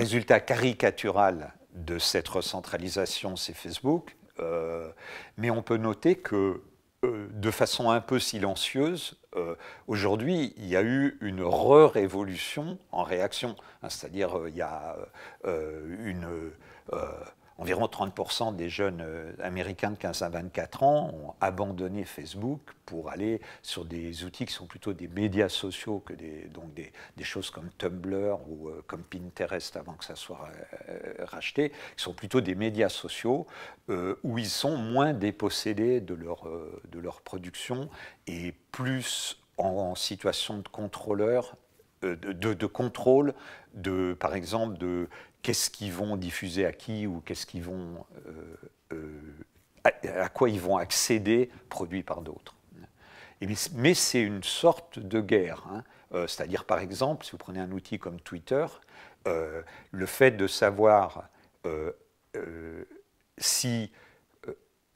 résultat caricatural de cette recentralisation, c'est Facebook. Euh, mais on peut noter que, euh, de façon un peu silencieuse, euh, aujourd'hui, il y a eu une re-révolution en réaction. C'est-à-dire, il y a une environ 30% des jeunes euh, américains de 15 à 24 ans ont abandonné Facebook pour aller sur des outils qui sont plutôt des médias sociaux que des, donc des, choses comme Tumblr ou euh, comme Pinterest avant que ça soit euh, racheté, qui sont plutôt des médias sociaux où ils sont moins dépossédés de leur, de leur production et plus en situation de contrôleur euh, de, contrôle, de, par exemple, de qu'est-ce qu'ils vont diffuser à qui ou qu'est-ce qu'ils vont, euh, euh, à, quoi ils vont accéder, produit par d'autres. Mais c'est une sorte de guerre. Hein. C'est-à-dire, par exemple, si vous prenez un outil comme Twitter, le fait de savoir si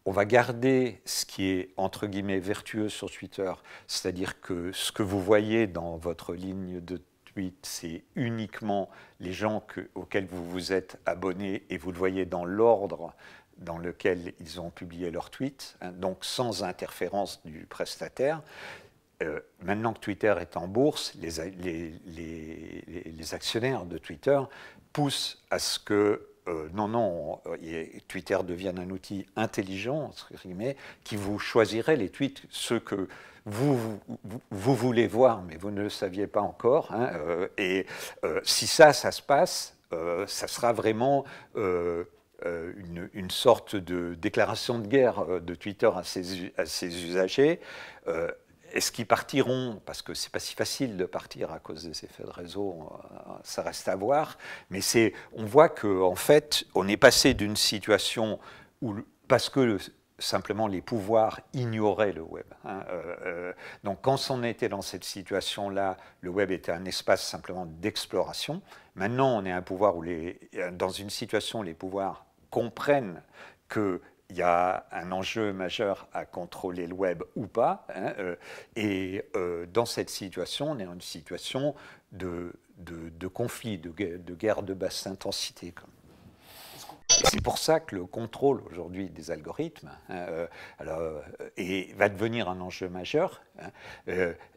on va garder ce qui est entre guillemets vertueux sur Twitter, c'est-à-dire que ce que vous voyez dans votre ligne de tweet, c'est uniquement les gens auxquels vous vous êtes abonné et vous le voyez dans l'ordre dans lequel ils ont publié leur tweet, hein, donc sans interférence du prestataire. Euh, maintenant que Twitter est en bourse, les actionnaires de Twitter poussent à ce que euh, non, non, euh, Twitter devient un outil intelligent, qui vous choisirait les tweets, ceux que vous, voulez voir, mais vous ne le saviez pas encore. Hein, euh, et si ça, ça se passe, ça sera vraiment... Une, sorte de déclaration de guerre de Twitter à ses, à ses usagers. Est-ce qu'ils partiront Parce que c'est pas si facile de partir à cause des effets de réseau, euh, ça reste à voir. Mais c'est, on voit qu'en en fait, on est passé d'une situation où, parce que simplement les pouvoirs ignoraient le web. Hein, euh, euh, donc quand on était dans cette situation-là, le web était un espace simplement d'exploration. Maintenant, on est un pouvoir où les, dans une situation où les pouvoirs comprennent que il y a un enjeu majeur à contrôler le web ou pas. Hein, euh, et euh, dans cette situation, on est dans une situation de, de, conflit, de, guerre de basse intensité. C'est pour ça que le contrôle aujourd'hui des algorithmes et hein, euh, va devenir un enjeu majeur. Hein,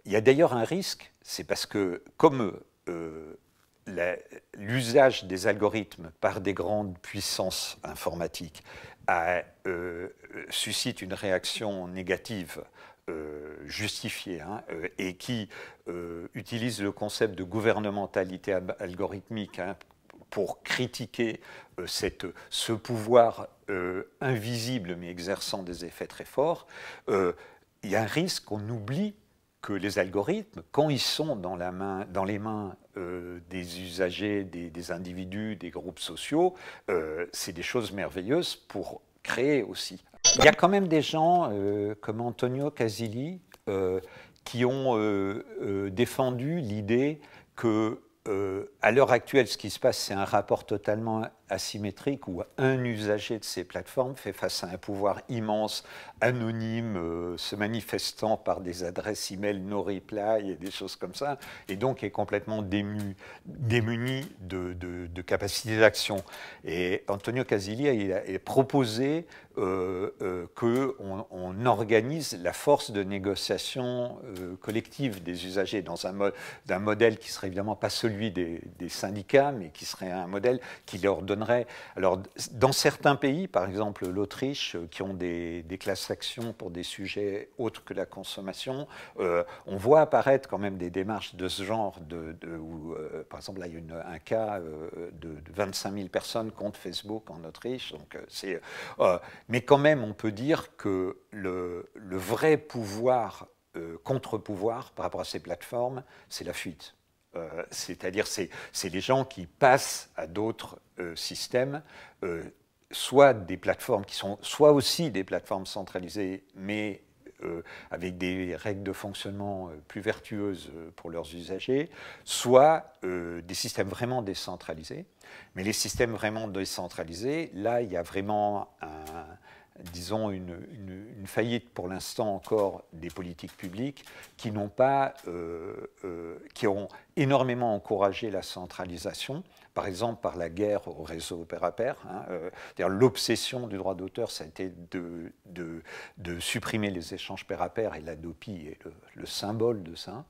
il y a d'ailleurs un risque, c'est parce que comme l'usage des algorithmes par des grandes puissances informatiques euh, suscite une réaction négative euh, justifiée hein, euh, et qui utilise le concept de gouvernementalité algorithmique hein, pour critiquer cette, ce pouvoir invisible mais exerçant des effets très forts, il y a un risque qu'on oublie que les algorithmes, quand ils sont dans, la main, dans les mains euh, des usagers, des, individus, des groupes sociaux, euh, c'est des choses merveilleuses pour créer aussi. Il y a quand même des gens euh, comme Antonio Casilli qui ont défendu l'idée que à l'heure actuelle, ce qui se passe, c'est un rapport totalement asymétrique où un usager de ces plateformes fait face à un pouvoir immense, anonyme, euh, se manifestant par des adresses email no reply et des choses comme ça, et donc est complètement dému, démuni de, capacité d'action. Et Antonio Casilia il a, proposé euh, euh, qu'on on organise la force de négociation collective des usagers dans un, d'un modèle qui serait évidemment pas celui des, des syndicats, mais qui serait un modèle qui leur donne alors, dans certains pays, par exemple l'Autriche, euh, qui ont des, classes actions pour des sujets autres que la consommation, euh, on voit apparaître quand même des démarches de ce genre, euh, par exemple, là, il y a un cas de, 25 000 personnes contre Facebook en Autriche. Donc, mais quand même, on peut dire que le, le vrai pouvoir, contre-pouvoir par rapport à ces plateformes, c'est la fuite. Euh, c'est-à-dire, c'est les gens qui passent à d'autres euh, systèmes, euh, soit des plateformes qui sont, soit aussi des plateformes centralisées, mais avec des règles de fonctionnement plus vertueuses pour leurs usagers, soit des systèmes vraiment décentralisés. Mais les systèmes vraiment décentralisés, là, il y a vraiment un disons, une, faillite pour l'instant encore des politiques publiques qui n'ont pas, euh, euh, qui ont énormément encouragé la centralisation, par exemple par la guerre au réseau père pair. Hein, euh, l'obsession du droit d'auteur, ça a été de, de, supprimer les échanges père à pair et la DOPI est le symbole de ça.